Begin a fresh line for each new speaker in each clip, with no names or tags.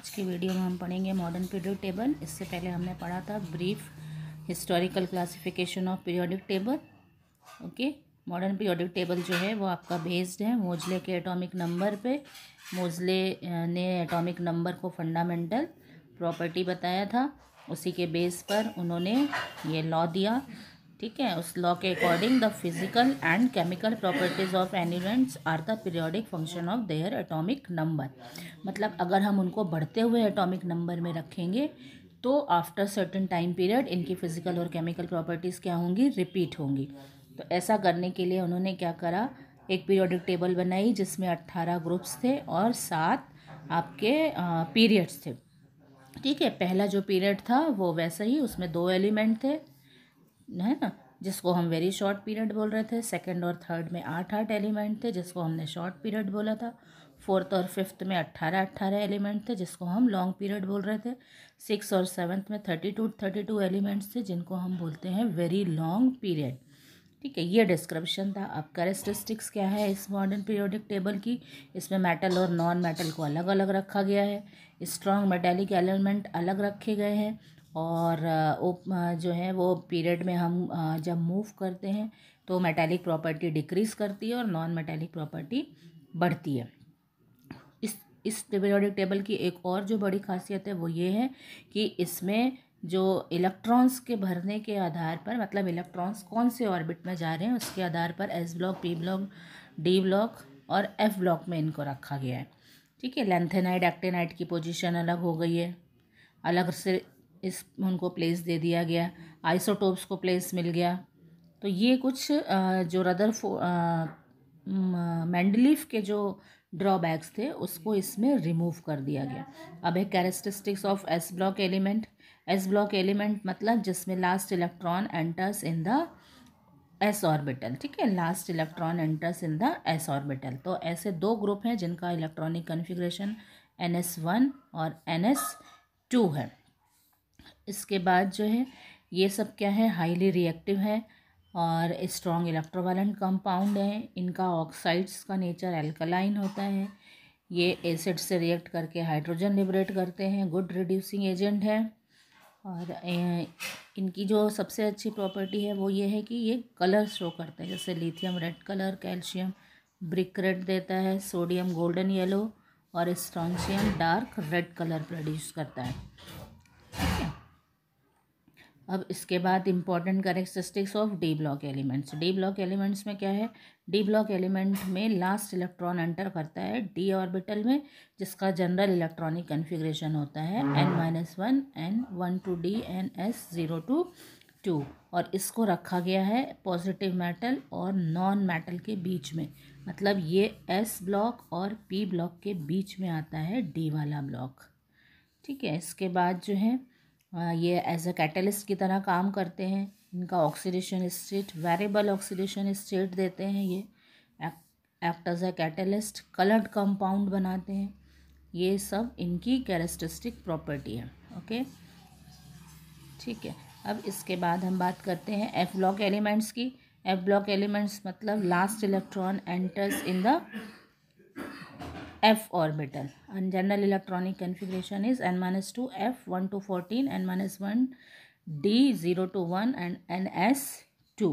आज की वीडियो में हम पढ़ेंगे मॉडर्न पीरियड टेबल इससे पहले हमने पढ़ा था brief historical classification of periodic table okay modern periodic table जो है वो आपका बेस्ड है मोजले के एटॉमिक नंबर पे मोजले ने एटॉमिक नंबर को फंडामेंटल प्रॉपर्टी बताया था उसी के बेस पर उन्होंने ये लॉ दिया ठीक है उस लॉ के according the physical and chemical properties of elements are the periodic function of their atomic number मतलब अगर हम उनको बढ़ते हुए एटॉमिक नंबर में रखेंगे तो आफ्टर सर्टन टाइम पीरियड इनकी फिजिकल और केमिकल प्रॉपर्टीज़ क्या होंगी रिपीट होंगी तो ऐसा करने के लिए उन्होंने क्या करा एक पीरियोडिक टेबल बनाई जिसमें अट्ठारह ग्रुप्स थे और सात आपके पीरियड्स थे ठीक है पहला जो पीरियड था वो वैसा ही उसमें दो एलिमेंट थे है ना जिसको हम वेरी शॉर्ट पीरियड बोल रहे थे सेकंड और थर्ड में आठ आठ एलिमेंट थे जिसको हमने शॉर्ट पीरियड बोला था फोर्थ और फिफ्थ में अट्ठारह अट्ठारह एलिमेंट थे जिसको हम लॉन्ग पीरियड बोल रहे थे सिक्स और सेवन्थ में thirty two thirty two elements थे जिनको हम बोलते हैं वेरी लॉन्ग पीरियड ठीक है ये डिस्क्रिप्शन था अब करेस्टिस्टिक्स क्या है इस मॉडर्न पीरियोडिक टेबल की इसमें मेटल और नॉन मेटल को अलग अलग रखा गया है स्ट्रॉन्ग मेटेलिक एलिमेंट अलग रखे गए हैं और जो है वो पीरियड में हम जब मूव करते हैं तो मेटालिक प्रॉपर्टी डिक्रीज़ करती है और नॉन मेटालिक प्रॉपर्टी बढ़ती है इस इस पीरियोडिक टेबल की एक और जो बड़ी खासियत है वो ये है कि इसमें जो इलेक्ट्रॉन्स के भरने के आधार पर मतलब इलेक्ट्रॉन्स कौन से ऑर्बिट में जा रहे हैं उसके आधार पर S block P block D block और एफ ब्लॉक में इनको रखा गया है ठीक है लेंथेनाइड एक्टेनाइड की पोजीशन अलग हो गई है अलग से इस उनको प्लेस दे दिया गया आइसोटोप्स को प्लेस मिल गया तो ये कुछ जो रदर मैंडलीफ के जो ड्रॉबैक्स थे उसको इसमें रिमूव कर दिया गया अब है characteristics of S block element S block element मतलब जिसमें last electron enters in the S orbital ठीक है last electron enters in the S orbital तो ऐसे दो ग्रुप हैं जिनका electronic configuration N S one और एन एस टू है इसके बाद जो है ये सब क्या है हाईली रिएक्टिव है और स्ट्रॉन्ग इलेक्ट्रोवालेंट कंपाउंड है इनका ऑक्साइड्स का नेचर एल्कलाइन होता है ये एसिड से रिएक्ट करके हाइड्रोजन लिबरेट करते हैं गुड रिड्यूसिंग एजेंट है और इनकी जो सबसे अच्छी प्रॉपर्टी है वो ये है कि ये कलर शो करते हैं जैसे lithium red colour calcium brick red देता है सोडियम गोल्डन येलो और strontium dark red colour produce करता है ठीक है अब इसके बाद important characteristics of D block elements D block elements में क्या है डी ब्लॉक एलिमेंट में लास्ट इलेक्ट्रॉन एंटर करता है डी ऑर्बिटल में जिसका जनरल इलेक्ट्रॉनिक कन्फिग्रेशन होता है N minus one N one to D N S zero to two और इसको रखा गया है पॉजिटिव मेटल और नॉन मेटल के बीच में मतलब ये एस ब्लॉक और पी ब्लॉक के बीच में आता है डी वाला ब्लॉक ठीक है इसके बाद जो है ये एज अ कैटलिस्ट की तरह काम करते हैं इनका oxidation state variable oxidation state देते हैं ये act as a catalyst coloured compound बनाते हैं ये सब इनकी कैरेस्टिस्टिक प्रॉपर्टी है ओके ठीक है अब इसके बाद हम बात करते हैं एफ ब्लॉक एलिमेंट्स की एफ ब्लॉक एलिमेंट्स मतलब last electron enters in the f orbital and general electronic configuration is n minus 2 f 1 to 14 n minus 1 d 0 to 1 and ns 2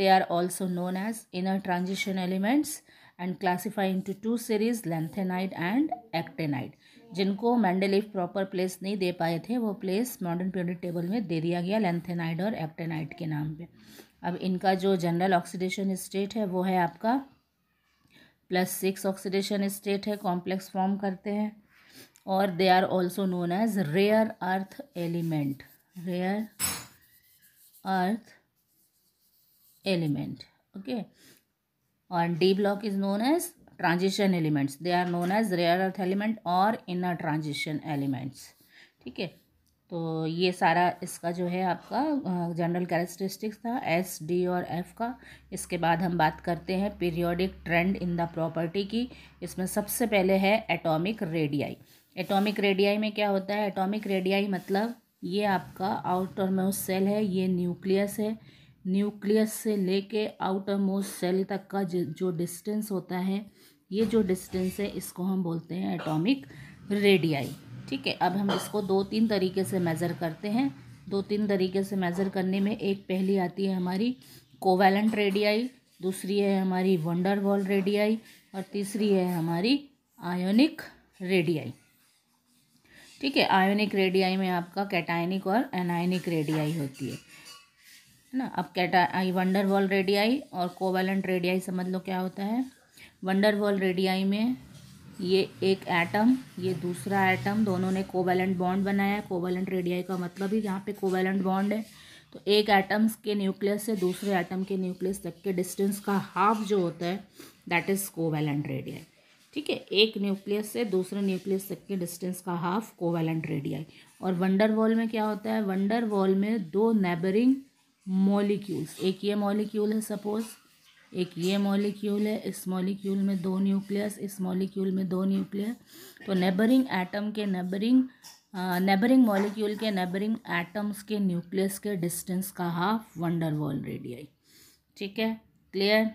they are also known as inner transition elements and classify into two series lanthanide and actinide जिनको Mendeleev proper place नहीं दे पाए थे वो place modern period table में दे दिया गया lanthanide और एक्टेनाइड के नाम पे अब इनका जो जनरल ऑक्सीडेशन स्टेट है वो है आपका प्लस सिक्स ऑक्सीडेशन स्टेट है कॉम्प्लेक्स फॉर्म करते हैं और they are also known as rare earth element rare earth element okay और D block is known as transition elements they are known as rare earth element और inner transition elements ठीक है तो ये सारा इसका जो है आपका जनरल कैरेक्टरिस्टिक्स था एस डी और एफ का इसके बाद हम बात करते हैं periodic trend in the property की इसमें सबसे पहले है एटॉमिक रेडियाई एटॉमिक रेडियाई में क्या होता है एटॉमिक रेडियाई मतलब ये आपका आउटर मोस्ट सेल है ये न्यूक्लियस है न्यूक्लियस से लेके आउटर मोस्ट सेल तक का जो डिस्टेंस होता है ये जो डिस्टेंस है इसको हम बोलते हैं एटॉमिक रेडियाई ठीक है अब हम इसको दो तीन तरीके से मेज़र करते हैं दो तीन तरीके से मेज़र करने में एक पहली आती है हमारी कोवेलेंट रेडियाई दूसरी है हमारी वंडर वॉल रेडियाई और तीसरी है हमारी आयोनिक रेडियाई ठीक है आयोनिक रेडियाई में आपका कैटायनिक और एनायनिक रेडियाई होती है ना अब कैटा आई वंडर वॉल रेडियाई और कोवेलेंट रेडियाई समझ लो क्या होता है वंडर वॉल रेडियाई में ये एक एटम ये दूसरा एटम दोनों ने कोवेलेंट बॉन्ड बनाया है कोवेलेंट रेडियाई का मतलब ही यहाँ पे कोवेलेंट बॉन्ड है तो एक एटम्स के न्यूक्लियस से दूसरे एटम के न्यूक्लियस तक के डिस्टेंस का हाफ जो होता है दैट इज़ कोवेलेंट रेडियाई ठीक है एक न्यूक्लियस से दूसरे न्यूक्लियस तक के डिस्टेंस का हाफ कोवेलेंट रेडियाई और वंडर वॉल में क्या होता है वंडर वॉल में दो नेबरिंग मोलिक्यूल्स एक ये मोलिक्यूल है सपोज़ एक ये मॉलिक्यूल है इस मॉलिक्यूल में दो न्यूक्लियस इस मॉलिक्यूल में दो न्यूक्लियस तो नेबरिंग एटम के नेबरिंग नेबरिंग मॉलिक्यूल के नेबरिंग एटम्स के न्यूक्लियस के डिस्टेंस का हाफ वंडर वॉल रेडियाई ठीक है क्लियर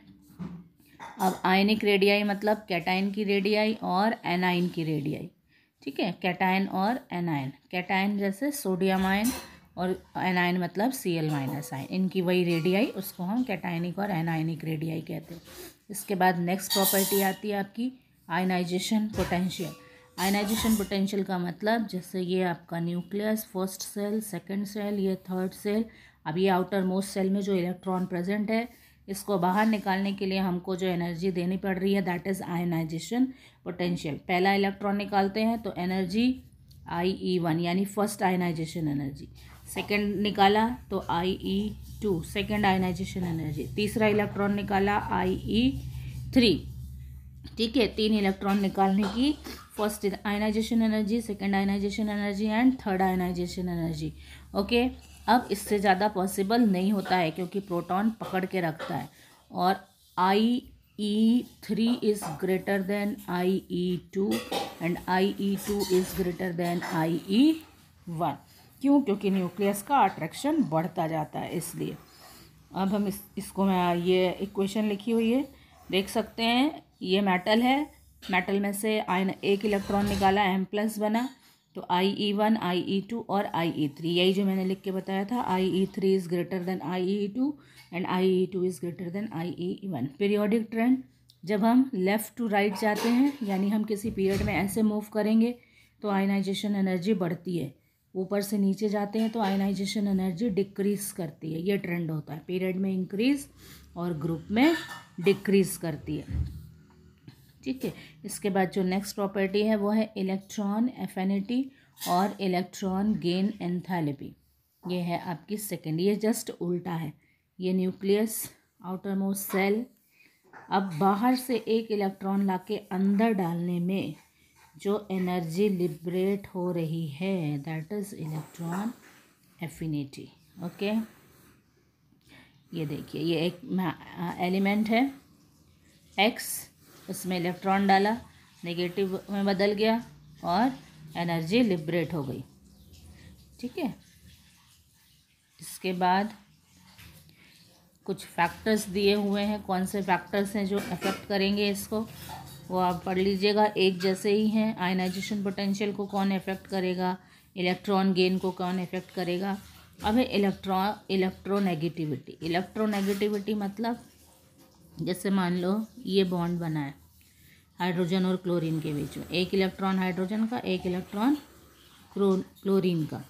अब आयनिक रेडियाई मतलब कैटाइन की रेडियाई और एनाइन की रेडियाई ठीक है कैटाइन और एनाइन कैटाइन जैसे सोडियम आयन और एनायन मतलब सी एल माइनस आइन इनकी वही रेडियाई उसको हम कैटाइनिक और एनायनिक रेडियाई कहते हैं इसके बाद नेक्स्ट प्रॉपर्टी आती है आपकी आयनाइजेशन पोटेंशियल आयनाइजेशन पोटेंशियल का मतलब जैसे ये आपका nucleus first shell second shell ये थर्ड सेल अब ये आउटर मोस्ट सेल में जो इलेक्ट्रॉन प्रेजेंट है इसको बाहर निकालने के लिए हमको जो एनर्जी देनी पड़ रही है दैट इज़ आयनाइजेशन पोटेंशियल पहला इलेक्ट्रॉन निकालते हैं तो एनर्जी आई ई वन यानी फर्स्ट आयनाइजेशन एनर्जी सेकेंड निकाला तो I E two second ionisation energy तीसरा इलेक्ट्रॉन निकाला आई ई थ्री ठीक है तीन इलेक्ट्रॉन निकालने की first ionisation energy second ionisation energy and third ionisation energy okay अब इससे ज़्यादा पॉसिबल नहीं होता है क्योंकि प्रोटॉन पकड़ के रखता है और I E three is greater than I E two and I E two is greater than I E one क्यों क्योंकि न्यूक्लियस का अट्रैक्शन बढ़ता जाता है इसलिए अब हम इस इसको मैं ये इक्वेशन लिखी हुई है देख सकते हैं ये मेटल है मेटल में से आयन एक इलेक्ट्रॉन निकाला एम प्लस बना तो I E one I E to और आई ई थ्री यही जो मैंने लिख के बताया था I E three is greater than I E two and I E two is greater than I E one periodic trend जब हम लेफ़्ट टू राइट जाते हैं यानी हम किसी पीरियड में ऐसे मूव करेंगे तो आयनाइजेशन एनर्जी बढ़ती है ऊपर से नीचे जाते हैं तो आयनाइजेशन एनर्जी डिक्रीज करती है ये ट्रेंड होता है पीरियड में इंक्रीज और ग्रुप में डिक्रीज करती है ठीक है इसके बाद जो नेक्स्ट प्रॉपर्टी है वो है इलेक्ट्रॉन एफेनिटी और इलेक्ट्रॉन गेन एंथैलेपी ये है आपकी सेकेंड ये जस्ट उल्टा है ये न्यूक्लियस आउटर मोस्ट सेल अब बाहर से एक इलेक्ट्रॉन लाके अंदर डालने में जो एनर्जी लिबरेट हो रही है that is electron affinity okay ये देखिए ये एक एलिमेंट है एक्स उसमें इलेक्ट्रॉन डाला नेगेटिव में बदल गया और एनर्जी लिब्रेट हो गई ठीक है इसके बाद कुछ फैक्टर्स दिए हुए हैं कौन से फैक्टर्स हैं जो अफेक्ट करेंगे इसको वो आप पढ़ लीजिएगा एक जैसे ही हैं आयनाइजेशन पोटेंशियल को कौन इफेक्ट करेगा इलेक्ट्रॉन गेन को कौन इफेक्ट करेगा अब है इलेक्ट्रॉन इलेक्ट्रोनेगेटिविटी इलेक्ट्रोनेगेटिविटी मतलब जैसे मान लो ये बॉन्ड बना है हाइड्रोजन और क्लोरीन के बीच में एक इलेक्ट्रॉन हाइड्रोजन का एक इलेक्ट्रॉन क्लोरीन का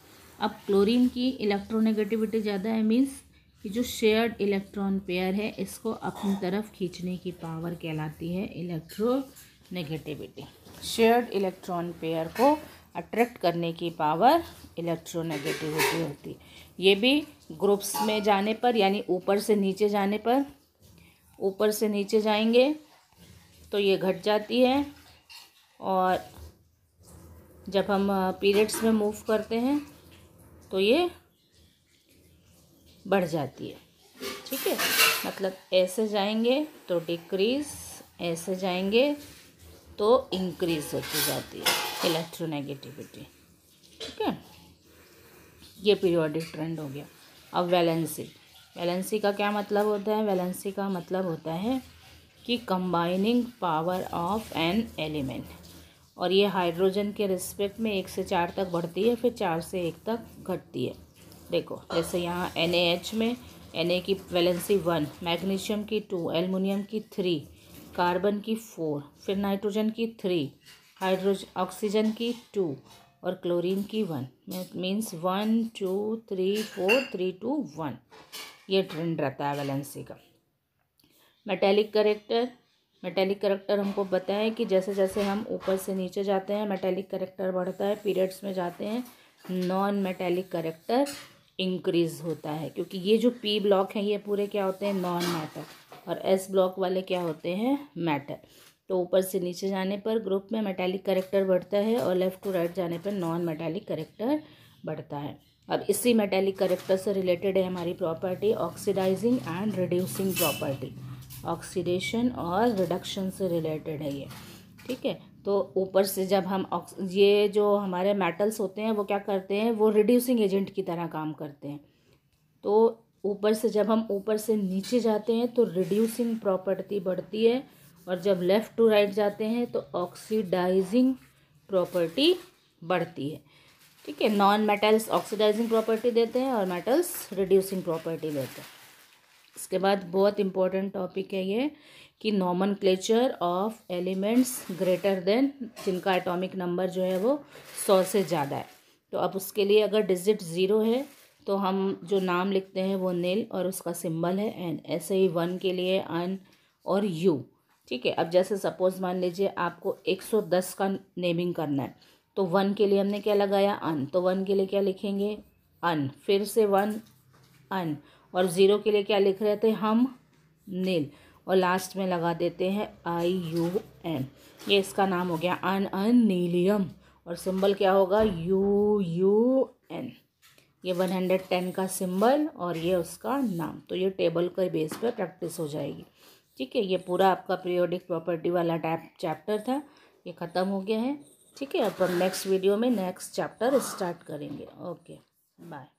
अब क्लोरीन की इलेक्ट्रोनेगेटिविटी ज़्यादा है मीन्स कि जो शेयर्ड इलेक्ट्रॉन पेयर है इसको अपनी तरफ खींचने की पावर कहलाती है electronegativity shared electron pair को अट्रैक्ट करने की पावर इलेक्ट्रो नेगेटिविटी होती है ये भी ग्रुप्स में जाने पर यानी ऊपर से नीचे जाने पर ऊपर से नीचे जाएंगे तो ये घट जाती है और जब हम पीरियड्स uh, में मूव करते हैं तो ये बढ़ जाती है ठीक है मतलब ऐसे जाएंगे तो डिक्रीज ऐसे जाएंगे तो इंक्रीज होती जाती है इलेक्ट्रोनेगेटिविटी ठीक है ये पीरियोडिक ट्रेंड हो गया अब वैलेंसी वैलेंसी का क्या मतलब होता है वैलेंसी का मतलब होता है कि combining power of an element और ये हाइड्रोजन के रिस्पेक्ट में एक से चार तक बढ़ती है फिर चार से एक तक घटती है देखो जैसे यहाँ एन में एन की वैलेंसी वन मैग्नीशियम की टू एलमिनियम की थ्री कार्बन की फोर फिर नाइट्रोजन की थ्री हाइड्रोजन ऑक्सीजन की टू और क्लोरीन की one means one two three four three two one ये ट्रेंड रहता है वैलेंसी का मेटेलिक करेक्टर मेटेलिक करेक्टर हमको बताएं कि जैसे जैसे हम ऊपर से नीचे जाते हैं मेटेलिक करेक्टर बढ़ता है पीरियड्स में जाते हैं नॉन मेटेलिक करेक्टर इंक्रीज़ होता है क्योंकि ये जो पी ब्लॉक हैं ये पूरे क्या होते हैं नॉन मैटर और एस ब्लॉक वाले क्या होते हैं मैटर तो ऊपर से नीचे जाने पर ग्रुप में मेटालिक करेक्टर बढ़ता है और लेफ़्ट टू राइट जाने पर नॉन मेटालिक करेक्टर बढ़ता है अब इसी मेटालिक करेक्टर से रिलेटेड है हमारी property oxidising and reducing property oxidation और रिडक्शन से रिलेटेड है ये ठीक है तो ऊपर से जब हम ये जो हमारे मेटल्स होते हैं वो क्या करते हैं वो रिड्यूसिंग एजेंट की तरह काम करते हैं तो ऊपर से जब हम ऊपर से नीचे जाते हैं तो रिड्यूसिंग प्रॉपर्टी बढ़ती है और जब लेफ़्ट टू राइट जाते हैं तो ऑक्सीडाइजिंग प्रॉपर्टी बढ़ती है ठीक है नॉन मेटल्स ऑक्सीडाइजिंग प्रॉपर्टी देते हैं और मेटल्स रिड्यूसिंग प्रॉपर्टी देते हैं इसके बाद बहुत इंपॉर्टेंट टॉपिक है ये कि nomenclature of elements greater than जिनका एटॉमिक नंबर जो है वो सौ से ज़्यादा है तो अब उसके लिए अगर डिजिट ज़ीरो है तो हम जो नाम लिखते हैं वो नील और उसका सिंबल है एन ऐसे ही वन के लिए अन और यू ठीक है अब जैसे सपोज़ मान लीजिए आपको एक सौ दस का नेमिंग करना है तो वन के लिए हमने क्या लगाया अन तो वन के लिए क्या लिखेंगे अन फिर से वन अन और ज़ीरो के लिए क्या लिख रहे थे हम नील और लास्ट में लगा देते हैं आई यू एन ये इसका नाम हो गया अन अन नीलियम और सिंबल क्या होगा यू यू एन ये वन हंड्रेड टेन का सिंबल और ये उसका नाम तो ये टेबल के बेस पर प्रैक्टिस हो जाएगी ठीक है ये पूरा आपका पीरियोडिक प्रॉपर्टी वाला टाइप चैप्टर था ये ख़त्म हो गया है ठीक है अब हम नेक्स्ट वीडियो में नेक्स्ट चैप्टर स्टार्ट करेंगे ओके बाय